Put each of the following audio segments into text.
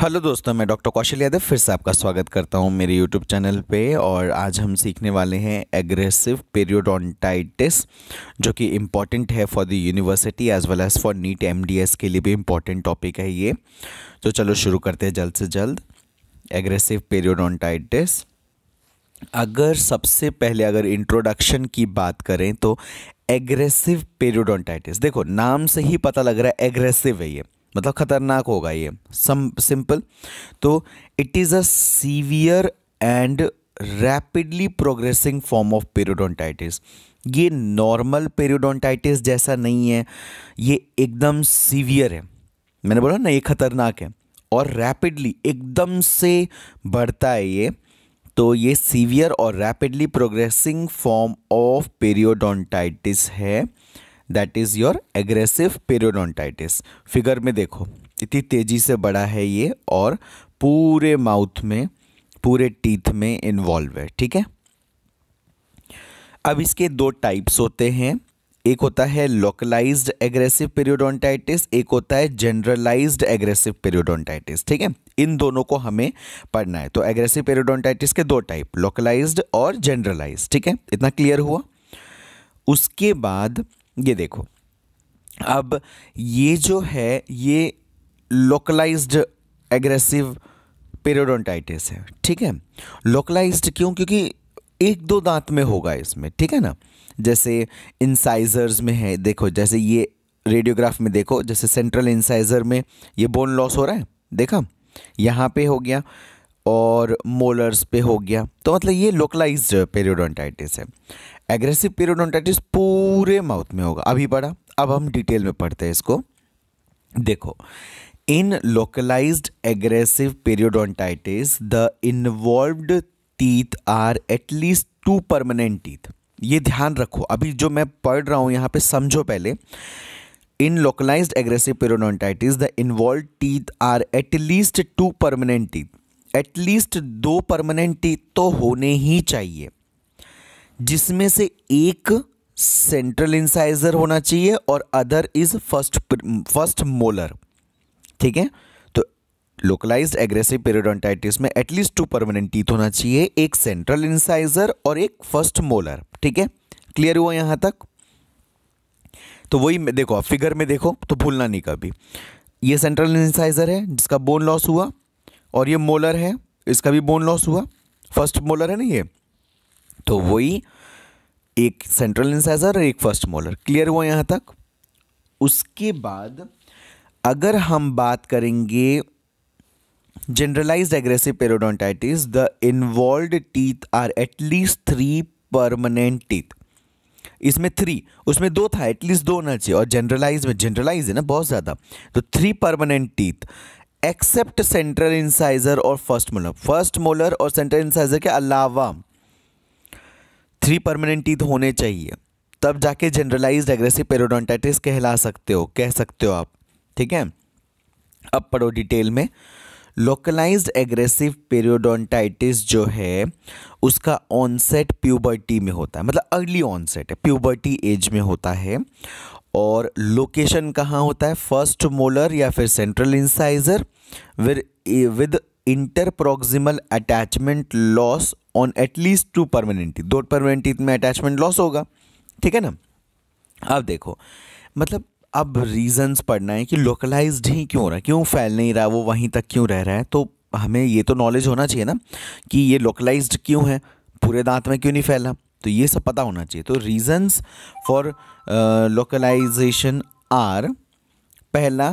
Hello दोस्तों मैं doctor कौशल यादव फिर से आपका स्वागत करता हूं मेरे यूट्यूब चैनल पे और आज हम सीखने वाले हैं एग्रेसिव पेरियोडोंटाइटिस जो कि इम्पॉर्टेंट है for the university as well as for NEET MDS के लिए भी इम्पॉर्टेंट टॉपिक है ये तो चलो शुरू करते हैं जल्द से जल्द एग्रेसिव पेरियोडोंटाइटिस अगर सबसे पहले अगर इंट्रोडक्शन की बात करें तो एग्रेसिव पेरियोडोंटाइटिस देखो नाम से ही पता लग रहा है एग्रेसिव है ये मतलब ख़तरनाक होगा ये सम सिंपल तो it is a severe and rapidly progressing form of periodontitis ये नॉर्मल पेरियोडोंटाइटिस जैसा नहीं है ये एकदम सीवियर है मैंने बोला ना ये ख़तरनाक है और रैपिडली एकदम से बढ़ता है ये तो ये सीवियर और rapidly progressing form of periodontitis है that is your aggressive periodontitis figure में देखो इतनी तेज़ी से बड़ा है ये और पूरे माउथ में पूरे टीथ में इन्वॉल्व है ठीक है अब इसके दो टाइप्स होते हैं एक होता है लोकलाइज्ड एग्रेसिव पेरियोडोंटाइटिस एक होता है जनरलाइज्ड एग्रेसिव पेरियोडोंटाइटिस ठीक है इन दोनों को हमें पढ़ना है तो एग्रेसिव पेरियोडोंटाइटिस के दो टाइप लोकलाइज्ड और जनरलाइज्ड ठीक है इतना क्लियर हुआ उसके बाद ये देखो अब ये जो है ये लोकलाइज्ड एग्रेसिव पेरोडोंटाइटिस है ठीक है लोकलाइज्ड क्यों क्योंकि एक दो दांत में होगा इसमें ठीक है ना जैसे इंसाइजर्स में है देखो जैसे ये रेडियोग्राफ में देखो जैसे सेंट्रल इंसाइजर में ये बोन लॉस हो रहा है देखा यहाँ पे हो गया और मोलर्स पे हो गया तो मतलब ये लोकलाइज्ड पेरियोडोंटाइटिस है एग्रेसिव पेरोडोंटाइटिस पूरे माउथ में होगा अभी पढ़ा अब हम डिटेल में पढ़ते हैं इसको देखो in localized aggressive periodontitis the involved teeth are at least two permanent teeth ये ध्यान रखो अभी जो मैं पढ़ रहा हूँ यहाँ पे समझो पहले in localized aggressive periodontitis the involve teeth are at least two permanent teeth at least दो परमानेंट टीथ तो होने ही चाहिए जिसमें से एक सेंट्रल इंसाइजर होना चाहिए और other is first first molar ठीक है तो लोकलाइज्ड एग्रेसिव पेरोडोंटाइटिस में एटलीस्ट टू परमानेंट टीथ होना चाहिए एक सेंट्रल इंसाइजर और एक फर्स्ट मोलर ठीक है क्लियर हुआ यहाँ तक तो वही देखो फिगर में देखो तो भूलना नहीं कभी ये सेंट्रल इंसाइजर है जिसका बोन लॉस हुआ और ये मोलर है इसका भी बोन लॉस हुआ फर्स्ट मोलर है ना ये तो वही एक सेंट्रल इंसाइजर और एक फर्स्ट मोलर क्लियर हुआ यहाँ तक उसके बाद अगर हम बात करेंगे generalized aggressive periodontitis the involve teeth are at least three permanent teeth इसमें थ्री उसमें दो था एटलीस्ट दो होना चाहिए और जनरलाइज में जनरलाइज है ना बहुत ज़्यादा तो three permanent teeth except central incisor और फर्स्ट मोलर फर्स्ट मोलर और सेंट्रल इंसाइजर के अलावा थ्री परमानेंट टीथ होने चाहिए तब जाके जनरलाइज एग्रेसिव पेरोडोंटाइटिस कहला सकते हो कह सकते हो आप ठीक है अब पढ़ो डिटेल में लोकलाइज्ड एग्रेसिव पेरियोडोंटाइटिस जो है उसका ऑनसेट प्यूबर्टी में होता है मतलब अर्ली ऑनसेट है प्यूबर्टी एज में होता है और लोकेशन कहाँ होता है फर्स्ट मोलर या फिर central incisor with interproximal attachment loss on at least two permanent दो परमानेंटी में अटैचमेंट लॉस होगा ठीक है ना अब देखो मतलब अब रीजंस पढ़ना है कि लोकलाइज्ड ही क्यों हो रहा है क्यों फैल नहीं रहा वो वहीं तक क्यों रह रहा है तो हमें ये तो नॉलेज होना चाहिए ना कि ये लोकलाइज क्यों है पूरे दांत में क्यों नहीं फैला तो ये सब पता होना चाहिए तो रीजंस फॉर लोकलाइजेशन आर पहला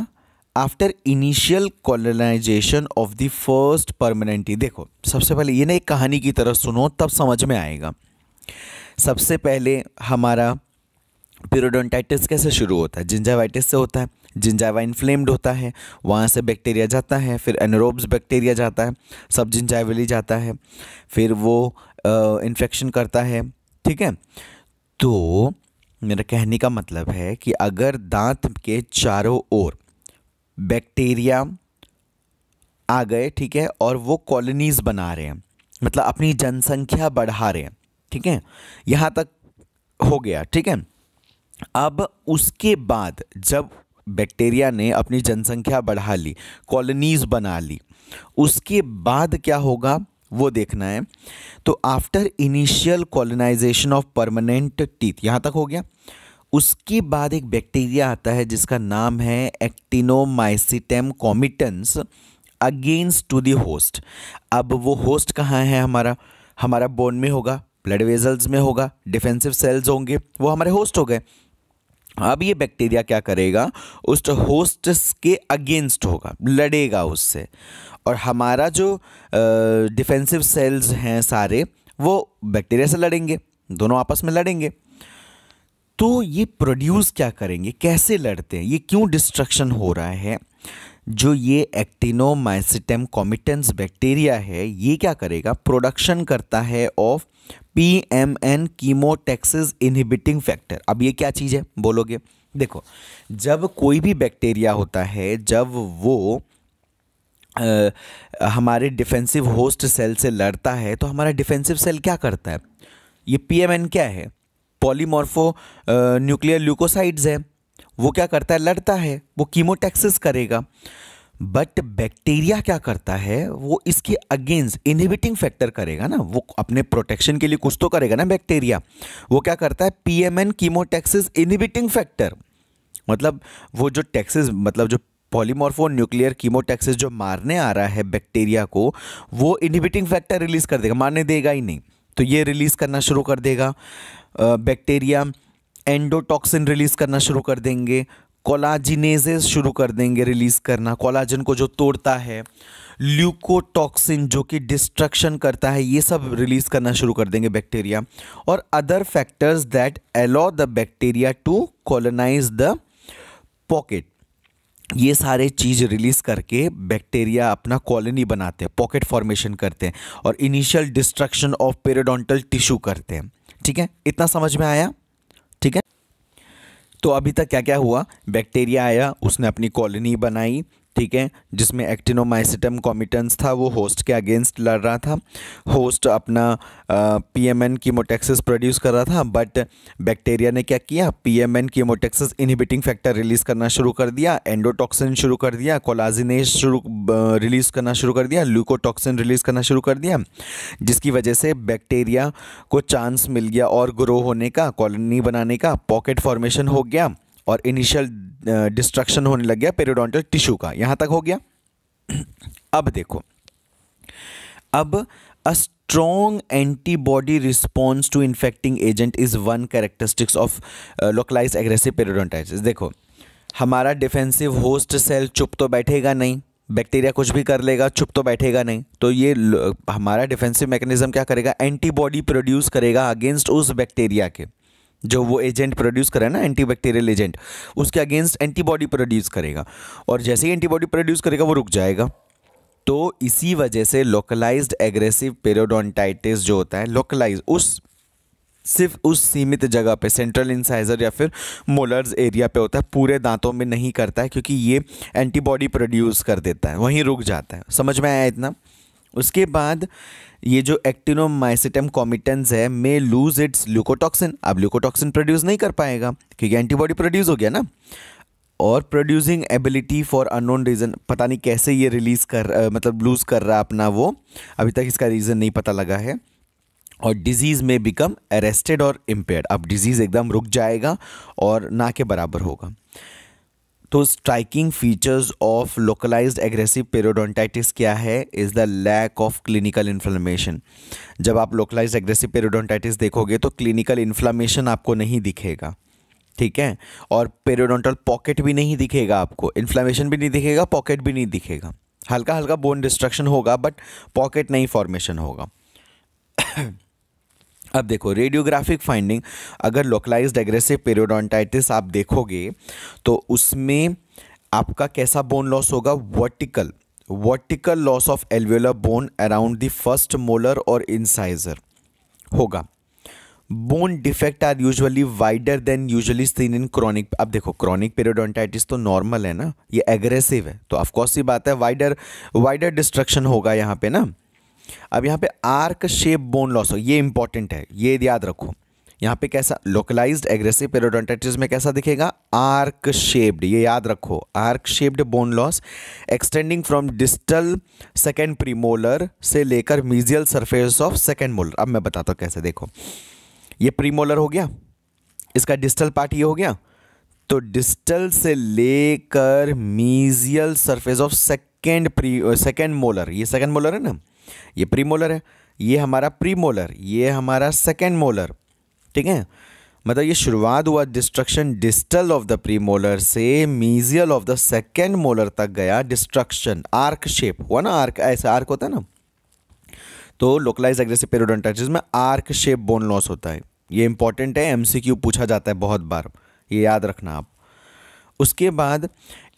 after initial colonization of the first permanent देखो सबसे पहले ये ना एक कहानी की तरह सुनो तब समझ में आएगा सबसे पहले हमारा पिरोडोंटाइटिस कैसे शुरू होता है जिंजावाइटिस से होता है जिंजावा इन्फ्लेम्ड होता है वहाँ से बैक्टीरिया जाता है फिर एनरोब्स बैक्टीरिया जाता है सब जिंजावली जाता है फिर वो इन्फेक्शन करता है ठीक है तो मेरा कहने का मतलब है कि अगर दांत के चारों ओर बैक्टीरिया आ गए ठीक है और वो कॉलोनीज़ बना रहे हैं मतलब अपनी जनसंख्या बढ़ा रहे हैं ठीक है यहाँ तक हो गया ठीक है अब उसके बाद जब बैक्टीरिया ने अपनी जनसंख्या बढ़ा ली कॉलोनीज़ बना ली उसके बाद क्या होगा वो देखना है तो after initial colonization of permanent teeth यहाँ तक हो गया उसके बाद एक बैक्टीरिया आता है जिसका नाम है actinomycetemcomitans against to the host अब वो होस्ट कहाँ है हमारा हमारा बोन में होगा ब्लड वेजल्स में होगा डिफेंसिव सेल्स होंगे वो हमारे होस्ट हो गए अब ये बैक्टीरिया क्या करेगा उस होस्ट के अगेंस्ट होगा लड़ेगा उससे और हमारा जो डिफेंसिव सेल्स हैं सारे वो बैक्टीरिया से लड़ेंगे दोनों आपस में लड़ेंगे तो ये प्रोड्यूस क्या करेंगे कैसे लड़ते हैं ये क्यों डिस्ट्रक्शन हो रहा है जो ये एक्टिनोमाइसिटम कॉमिटेंस बैक्टीरिया है ये क्या करेगा प्रोडक्शन करता है of P M N chemotaxis inhibiting factor अब ये क्या चीज़ है बोलोगे देखो जब कोई भी बैक्टीरिया होता है जब वो आ, हमारे डिफेंसिव होस्ट सेल से लड़ता है तो हमारा डिफेंसिव सेल क्या करता है ये पी एम एन क्या है पॉलीमॉर्फो न्यूक्लियर ल्यूकोसाइड्स है वो क्या करता है लड़ता है वो कीमोटैक्सिस करेगा बट बैक्टीरिया क्या करता है वो इसके अगेंस्ट इनहिबिटिंग फैक्टर करेगा ना वो अपने प्रोटेक्शन के लिए कुछ तो करेगा ना बैक्टीरिया वो क्या करता है पीएमएन कीमोटैक्सिस इनहिबिटिंग फैक्टर मतलब वो जो टैक्सिस मतलब जो पॉलीमॉर्फो न्यूक्लियर कीमोटैक्सिस जो मारने आ रहा है बैक्टीरिया को वो इनहिबिटिंग फैक्टर रिलीज कर देगा मारने देगा ही नहीं तो ये रिलीज़ करना शुरू कर देगा बैक्टीरिया एंडोटॉक्सिन रिलीज़ करना शुरू कर देंगे कोलाजिनेजेस शुरू कर देंगे रिलीज़ करना कोलाजन को जो तोड़ता है ल्यूकोटॉक्सिन जो कि डिस्ट्रक्शन करता है ये सब रिलीज़ करना शुरू कर देंगे बैक्टीरिया और other factors that allow the bacteria to colonize the pocket ये सारे चीज़ रिलीज़ करके बैक्टीरिया अपना कॉलोनी बनाते हैं पॉकेट फॉर्मेशन करते हैं और initial destruction of periodontal tissue करते हैं ठीक है इतना समझ में आया ठीक है तो अभी तक क्या क्या हुआ बैक्टीरिया आया उसने अपनी कॉलोनी बनाई ठीक है जिसमें एक्टिनोमाइसिटम कॉमिटेंस था वो होस्ट के अगेंस्ट लड़ रहा था होस्ट अपना P M N chemotaxis produce कर रहा था बट बैक्टीरिया ने क्या किया P M N chemotaxis inhibiting factor release करना शुरू कर दिया एंडोटॉक्सिन शुरू कर दिया कोलाजिनेस शुरू रिलीज़ करना शुरू कर दिया ल्यूकोटॉक्सिन रिलीज़ करना शुरू कर दिया जिसकी वजह से बैक्टीरिया को चांस मिल गया और ग्रो होने का कॉलोनी बनाने का पॉकेट फॉर्मेशन हो गया और इनिशियल डिस्ट्रक्शन होने लग गया पेरियोडोंटल टिश्यू का यहाँ तक हो गया अब देखो अब a strong antibody response to infecting agent is one characteristics of localize aggressive aggressive देखो हमारा डिफेंसिव होस्ट सेल चुप तो बैठेगा नहीं बैक्टीरिया कुछ भी कर लेगा चुप तो बैठेगा नहीं तो ये हमारा डिफेंसिव मैकेनिज्म क्या करेगा एंटीबॉडी प्रोड्यूस करेगा अगेंस्ट उस बैक्टीरिया के जो वो एजेंट प्रोड्यूस करे ना एंटीबैक्टीरियल एजेंट उसके अगेंस्ट एंटीबॉडी प्रोड्यूस करेगा और जैसे ही एंटीबॉडी प्रोड्यूस करेगा वो रुक जाएगा तो इसी वजह से लोकलाइज्ड एग्रेसिव पेरोडोंटाइटिस जो होता है लोकलाइज उस सिर्फ उस सीमित जगह पे सेंट्रल इंसाइजर या फिर मोलर्स एरिया पे होता है पूरे दांतों में नहीं करता है क्योंकि ये एंटीबॉडी प्रोड्यूस कर देता है वहीं रुक जाता है समझ में आया इतना उसके बाद ये जो एक्टिनोमाइसिटम कॉमिटेंस है मे लूज इट्स ल्यूकोटॉक्सिन अब ल्यूकोटॉक्सिन प्रोड्यूस नहीं कर पाएगा क्योंकि एंटीबॉडी प्रोड्यूस हो गया ना और producing ability for unknown reason पता नहीं कैसे ये रिलीज़ कर मतलब लूज़ कर रहा अपना वो अभी तक इसका रीज़न नहीं पता लगा है और डिजीज़ में बिकम अरेस्टेड और इम्पेयर अब डिजीज़ एकदम रुक जाएगा और ना के बराबर होगा तो striking features of localized aggressive periodontitis क्या है is the lack of clinical inflammation जब आप लोकलाइज्ड एग्रेसिव पेरोडोंटाइटिस देखोगे तो क्लिनिकल इन्फ्लामेशन आपको नहीं दिखेगा ठीक है और पेरोडोंटल पॉकेट भी नहीं दिखेगा आपको इन्फ्लामेशन भी नहीं दिखेगा पॉकेट भी नहीं दिखेगा हल्का हल्का बोन डिस्ट्रक्शन होगा बट पॉकेट नहीं फॉर्मेशन होगा अब देखो रेडियोग्राफिक फाइंडिंग अगर लोकलाइज्ड एग्रेसिव पेरियोडोंटाइटिस आप देखोगे तो उसमें आपका कैसा बोन लॉस होगा vertical vertical loss of alveolar bone around the first molar और इनसाइजर होगा bone defect are usually wider than usually seen in chronic अब देखो क्रॉनिक पेरियोडोंटाइटिस तो नॉर्मल है ना ये एग्रेसिव है तो ऑफकोर्स ये बात है वाइडर वाइडर डिस्ट्रक्शन होगा यहाँ पे ना अब यहाँ पे आर्क शेप बोन लॉस हो ये इंपॉर्टेंट है ये याद रखो यहाँ पे कैसा लोकलाइज्ड एग्रेसिव पेरोडोंटाइटिस में कैसा दिखेगा आर्क शेप्ड ये याद रखो arc shaped bone loss extending from distal second premolar से लेकर mesial surface of second molar अब मैं बताता हूँ कैसे देखो ये प्रीमोलर हो गया इसका डिस्टल पार्ट ये हो गया तो डिस्टल से लेकर mesial surface of second pre second molar ये सेकेंड मोलर है ना ये प्री मोलर है ये हमारा प्री मोलर ये हमारा सेकेंड मोलर ठीक है मतलब ये शुरुआत हुआ destruction distal of the premolar से mesial of the second molar तक गया डिस्ट्रक्शन आर्क शेप हुआ ना आर्क ऐसा आर्क होता है ना तो लोकलाइज एग्रेसिव पेरोडोंटाइटिस में आर्क शेप बोन लॉस होता है ये इंपॉर्टेंट है एमसीक्यू पूछा जाता है बहुत बार ये याद रखना आप उसके बाद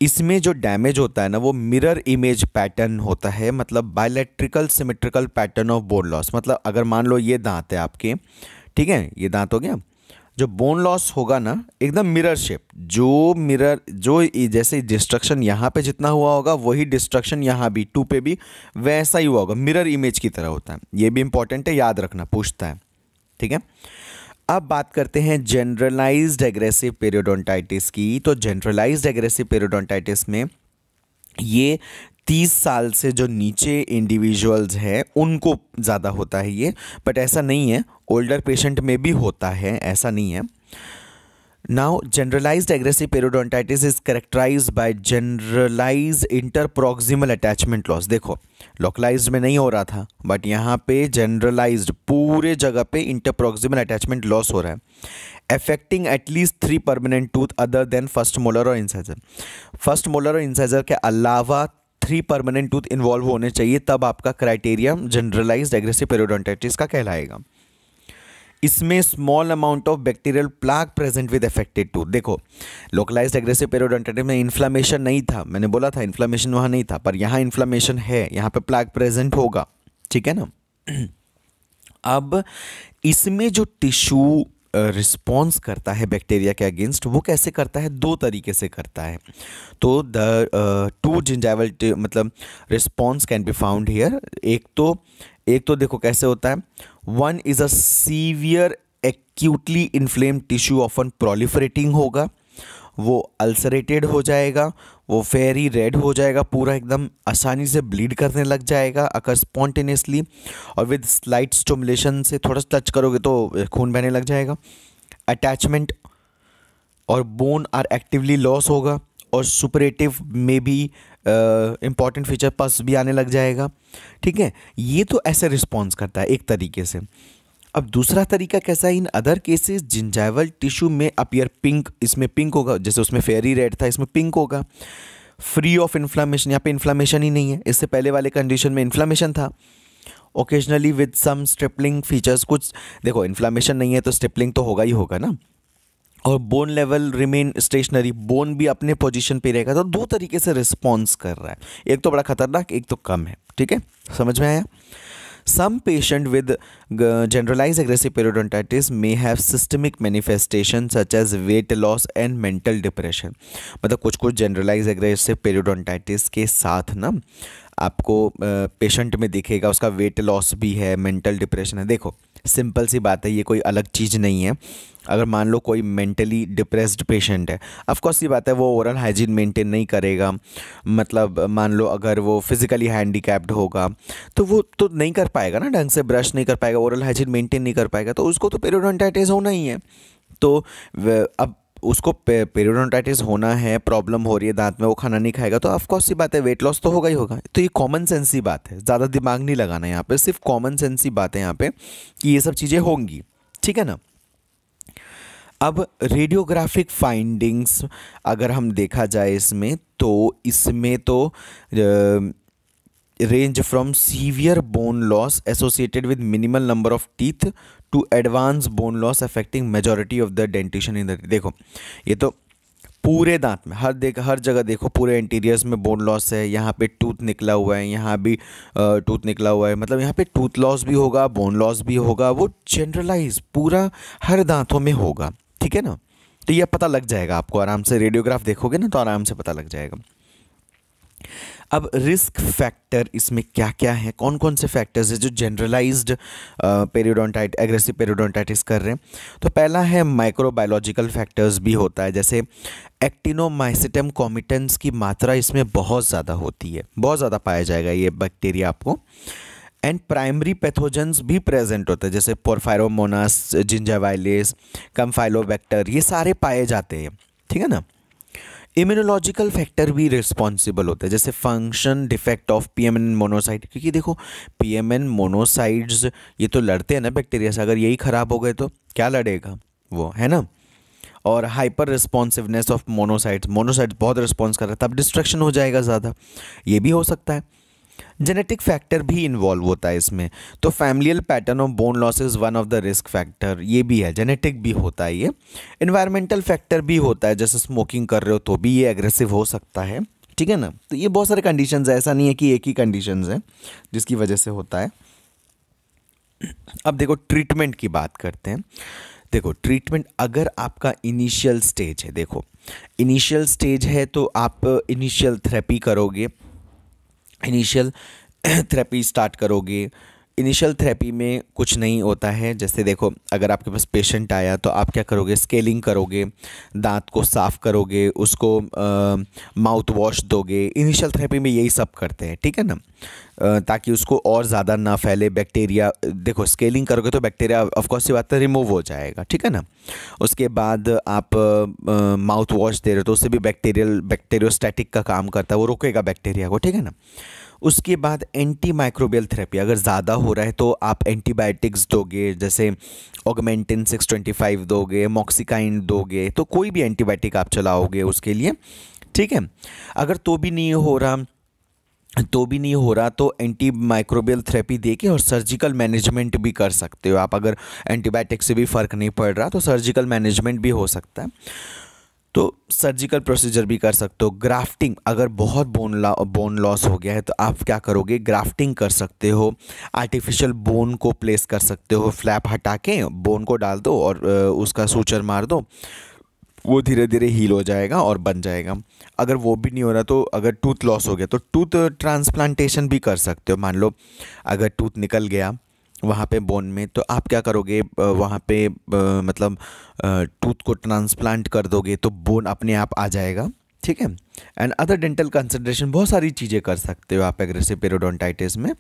इसमें जो डैमेज होता है ना वो मिरर इमेज पैटर्न होता है मतलब bilateral symmetrical pattern of bone loss मतलब अगर मान लो ये दांत है आपके ठीक है ये दांत हो गया जो बोन लॉस होगा ना एकदम मिरर शेप जो मिरर जो जैसे डिस्ट्रक्शन यहाँ पे जितना हुआ होगा वही डिस्ट्रक्शन यहाँ भी टू पे भी वैसा ही हुआ होगा मिरर इमेज की तरह होता है ये भी इंपॉर्टेंट है याद रखना पूछता है ठीक है अब बात करते हैं जनरलाइज्ड एग्रेसिव पेरियोडोंटाइटिस की तो जनरलाइज्ड एग्रेसिव पेरियोडोंटाइटिस में ये तीस साल से जो नीचे इंडिविजुअल्स हैं उनको ज़्यादा होता है ये बट ऐसा नहीं है ओल्डर पेशेंट में भी होता है ऐसा नहीं है Now, generalized aggressive periodontitis is characterized by generalized interproximal attachment loss. देखो localized में नहीं हो रहा था but यहाँ पे generalized पूरे जगह पे interproximal attachment loss हो रहा है affecting at least three permanent tooth other than first molar or incisor. First molar or incisor के अलावा थ्री परमानेंट टूथ इन्वॉल्व होने चाहिए तब आपका क्राइटेरिया जनरलाइज्ड एग्रेसिव पेरोडोंटाइटिस का कहलाएगा इसमें small amount of bacterial plaque present with affected tooth देखो लोकलाइज्ड एग्रेसिव पेरोडोंटाइटिस में इन्फ्लामेशन नहीं था मैंने बोला था इन्फ्लामेशन वहाँ नहीं था पर यहाँ इन्फ्लामेशन है यहाँ पे प्लाक प्रेजेंट होगा ठीक है ना अब इसमें जो टिश्यू रिस्पॉन्स करता है बैक्टीरिया के अगेंस्ट वो कैसे करता है दो तरीके से करता है तो द टू जिंजाइवल मतलब response can be found here एक तो एक तो देखो कैसे होता है one is a severe acutely inflamed tissue often proliferating होगा वो अल्सरेटेड हो जाएगा वो फेरी रेड हो जाएगा पूरा एकदम आसानी से ब्लीड करने लग जाएगा अगर स्पॉन्टेनियसली और विद स्लाइट स्टोमुलेशन से थोड़ा सा टच करोगे तो खून बहने लग जाएगा अटैचमेंट और बोन आर एक्टिवली लॉस होगा और सुपरेटिव में भी इम्पॉर्टेंट फीचर पस भी आने लग जाएगा ठीक है ये तो ऐसे रिस्पॉन्स करता है एक तरीके से अब दूसरा तरीका कैसा है in other cases gingival tissue में अपियर पिंक इसमें पिंक होगा जैसे उसमें फेरी रेड था इसमें पिंक होगा फ्री ऑफ इन्फ्लामेशन यहाँ पे इन्फ्लामेशन ही नहीं है इससे पहले वाले कंडीशन में इन्फ्लामेशन था occasionally with some stippling features कुछ देखो इन्फ्लामेशन नहीं है तो स्ट्रिपलिंग तो होगा ही होगा ना और bone level remain stationary bone भी अपने पोजीशन पे रहेगा तो दो तरीके से रिस्पॉन्स कर रहा है एक तो बड़ा खतरनाक एक तो कम है ठीक है समझ में आया some patient with generalized aggressive periodontitis may have systemic manifestation such as weight loss and mental depression मतलब कुछ कुछ जनरलाइज एग्रेसिव पेरोडोंटाइटिस के साथ ना आपको पेशेंट uh, में दिखेगा उसका वेट लॉस भी है मेंटल डिप्रेशन है देखो सिंपल सी बात है ये कोई अलग चीज़ नहीं है अगर मान लो कोई मेंटली डिप्रेस्ड पेशेंट है अफकोर्स ये बात है वो ओरल हाइजीन मेंटेन नहीं करेगा मतलब मान लो अगर वो फिज़िकली हैंडीकैप्ड होगा तो वो तो नहीं कर पाएगा ना ढंग से ब्रश नहीं कर पाएगा ओरल हाइजीन मेंटेन नहीं कर पाएगा तो उसको तो पेरोडोंटाइटिस होना ही है तो अब उसको पे, होना है प्रॉब्लम हो रही है दांत में वो खाना नहीं खाएगा तो ऑफकोर्स ये बात है वेट लॉस तो होगा ही होगा तो ये कॉमन सेंस ही बात है ज़्यादा दिमाग नहीं लगाना यहाँ पे सिर्फ कॉमन सेंस ही बात है यहाँ पे कि ये सब चीज़ें होंगी ठीक है ना अब रेडियोग्राफिक फाइंडिंग्स अगर हम देखा जाए इसमें तो इसमें तो range from severe bone loss associated with minimal number of teeth to advance bone loss affecting majority of the dentition in the देखो ये तो पूरे दांत में हर देख हर जगह देखो पूरे इंटीरियर्स में बोन लॉस है यहाँ पे टूथ निकला हुआ है यहाँ भी टूथ निकला हुआ है मतलब यहाँ पे टूथ लॉस भी होगा बोन लॉस भी होगा वो जनरलाइज पूरा हर दांतों में होगा ठीक है ना तो यह पता लग जाएगा आपको आराम से रेडियोग्राफ देखोगे ना तो आराम से पता लग जाएगा अब रिस्क फैक्टर इसमें क्या क्या है कौन कौन से फैक्टर्स है जो जनरलाइज्ड पेरियोडोंटाइट एग्रेसिव पेरियोडोंटाइटिस कर रहे हैं तो पहला है माइक्रोबायोलॉजिकल फैक्टर्स भी होता है जैसे एक्टिनोमाइसिटम कॉमिटेंस की मात्रा इसमें बहुत ज़्यादा होती है बहुत ज़्यादा पाया जाएगा ये बैक्टीरिया आपको एंड प्राइमरी पैथोजेंस भी प्रेजेंट होते हैं जैसे पोरफायरोमोनास जिंजावाइलिस कम्फाइलोबैक्टर ये सारे पाए जाते हैं ठीक है ना इम्यूनोलॉजिकल फैक्टर भी रिस्पॉन्सिबल होता है जैसे function defect of P M N monocyte क्योंकि देखो पी एम एन मोनोसाइड्स ये तो लड़ते हैं ना बैक्टीरिया से अगर यही ख़राब हो गए तो क्या लड़ेगा वो है ना और hyper responsiveness of monocytes monocytes बहुत रिस्पॉन्स कर रहे था अब डिस्ट्रक्शन हो जाएगा ज़्यादा ये भी हो सकता है जेनेटिक फैक्टर भी इन्वॉल्व होता है इसमें तो familial pattern of bone loss is one of the risk factor ये भी है जेनेटिक भी होता है ये इन्वायरमेंटल फैक्टर भी होता है जैसे स्मोकिंग कर रहे हो तो भी ये एग्रेसिव हो सकता है ठीक है ना तो ये बहुत सारे कंडीशंस है ऐसा नहीं है कि एक ही कंडीशंस है जिसकी वजह से होता है अब देखो ट्रीटमेंट की बात करते हैं देखो ट्रीटमेंट अगर आपका इनिशियल स्टेज है देखो इनिशियल स्टेज है तो आप इनिशियल थेरेपी करोगे इनिशियल थेरेपी स्टार्ट करोगे इनिशियल थेरेपी में कुछ नहीं होता है जैसे देखो अगर आपके पास पेशेंट आया तो आप क्या करोगे स्केलिंग करोगे दांत को साफ़ करोगे उसको माउथ वॉश दोगे इनिशियल थेरेपी में यही सब करते हैं ठीक है ना ताकि उसको और ज़्यादा ना फैले बैक्टीरिया देखो स्केलिंग करोगे तो बैक्टीरिया ऑफकोर्स ये बात रिमूव तो हो जाएगा ठीक है ना उसके बाद आप माउथ वॉश दे रहे हो तो उससे भी बैक्टीरियल बैक्टेरियोस्टैटिक का काम करता है वो रोकेगा बैक्टीरिया को ठीक है ना उसके बाद एंटी माइक्रोबियल थेरेपी अगर ज़्यादा हो रहा है तो आप एंटीबायोटिक्स दोगे जैसे ऑगमेंटिन सिक्स ट्वेंटी फाइव दोगे मॉक्सिकाइन दोगे तो कोई भी एंटीबायोटिक आप चलाओगे उसके लिए ठीक है अगर तो भी नहीं हो रहा तो भी नहीं हो रहा तो एंटी माइक्रोबियल थेरेपी दे के और सर्जिकल मैनेजमेंट भी कर सकते हो आप अगर एंटीबायोटिक से भी फ़र्क नहीं पड़ रहा तो सर्जिकल मैनेजमेंट भी हो सकता है तो सर्जिकल प्रोसीजर भी कर सकते हो ग्राफ्टिंग अगर बहुत बोन ला बोन लॉस हो गया है तो आप क्या करोगे ग्राफ्टिंग कर सकते हो आर्टिफिशियल बोन को प्लेस कर सकते हो फ्लैप हटा के बोन को डाल दो और उसका सूचर मार दो वो धीरे धीरे हील हो जाएगा और बन जाएगा अगर वो भी नहीं हो रहा तो अगर टूथ लॉस हो गया तो टूथ ट्रांसप्लांटेशन भी कर सकते हो मान लो अगर टूथ निकल गया वहाँ पे बोन में तो आप क्या करोगे वहाँ पे मतलब टूथ को ट्रांसप्लांट कर दोगे तो बोन अपने आप आ जाएगा ठीक है एंड अदर डेंटल कंसिड्रेशन बहुत सारी चीज़ें कर सकते हो आप एग्रेसिव पेरोडोंटाइटिस में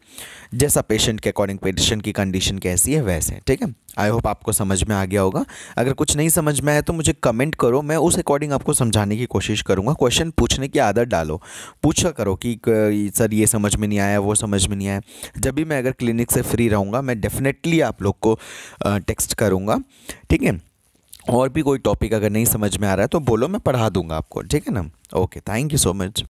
जैसा पेशेंट के अकॉर्डिंग पेशेंट की कंडीशन कैसी है वैसे ठीक है आई होप आपको समझ में आ गया होगा अगर कुछ नहीं समझ में आया तो मुझे कमेंट करो मैं उस अकॉर्डिंग आपको समझाने की कोशिश करूँगा क्वेश्चन पूछने की आदत डालो पूछा करो कि सर ये समझ में नहीं आया वो समझ में नहीं आया जब भी मैं अगर क्लिनिक से फ्री रहूँगा मैं डेफिनेटली आप लोग को टेक्स्ट करूँगा ठीक है और भी कोई टॉपिक अगर नहीं समझ में आ रहा है तो बोलो मैं पढ़ा दूंगा आपको ठीक है ना okay thank you so much